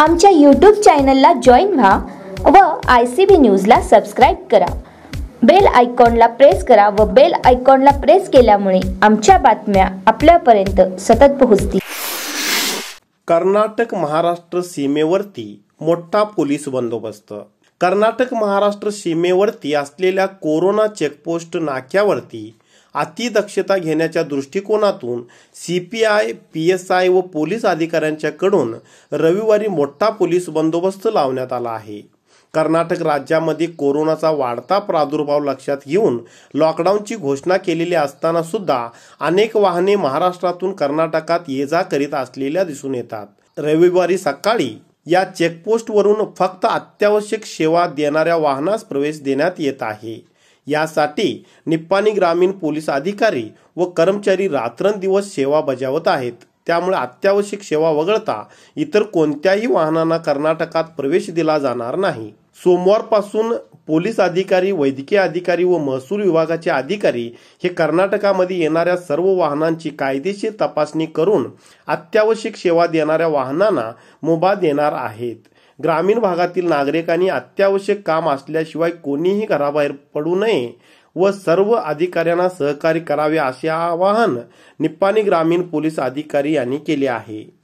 आमच्या यूट्यूब चॅनलला जॉईन व्हा व आय सी बी न्यूजला सबस्क्राईब करा बेल आयकॉनला प्रेस करा व बेल आयकॉनला प्रेस केल्यामुळे आमच्या बातम्या आपल्यापर्यंत सतत पोहोचतील कर्नाटक महाराष्ट्र सीमेवरती मोठा पोलीस बंदोबस्त कर्नाटक महाराष्ट्र सीमेवरती असलेल्या कोरोना चेकपोस्ट नाक्यावरती अतिदक्षता घेण्याच्या दृष्टिकोनातून C P I P S I व पोलीस अधिकाऱ्यांच्याकडून रविवारी मोठा पोलीस बंदोबस्त लावण्यात आला आहे कर्नाटक राज्यामध्ये कोरोनाचा वाढता प्रादुर्भाव लक्षात घेऊन लॉकडाऊनची घोषणा केलेली असताना सुद्धा अनेक वाहने महाराष्ट्रातून कर्नाटकात ये जा करीत असलेल्या दिसून येतात रविवारी सकाळी या चेकपोस्टवरून फक्त अत्यावश्यक सेवा देणाऱ्या वाहनास प्रवेश देण्यात येत आहे यासाठी निप्पाणी ग्रामीण पोलीस अधिकारी व कर्मचारी रात्रंदिवस सेवा बजावत आहेत त्यामुळे अत्यावश्यक सेवा वगळता इतर कोणत्याही वाहनांना कर्नाटकात प्रवेश दिला जाणार नाही सोमवारपासून पोलीस अधिकारी वैद्यकीय अधिकारी व महसूल विभागाचे अधिकारी हे कर्नाटकामध्ये येणाऱ्या सर्व वाहनांची कायदेशीर तपासणी करून अत्यावश्यक सेवा देणाऱ्या वाहनांना मुभा देणार आहेत ग्रामीण भागातील नागरिकांनी अत्यावश्यक काम असल्याशिवाय कोणीही घराबाहेर पडू नये व सर्व अधिकाऱ्यांना सहकार्य करावे असे आवाहन निप्पाणी ग्रामीण पोलीस अधिकारी यांनी केले आहे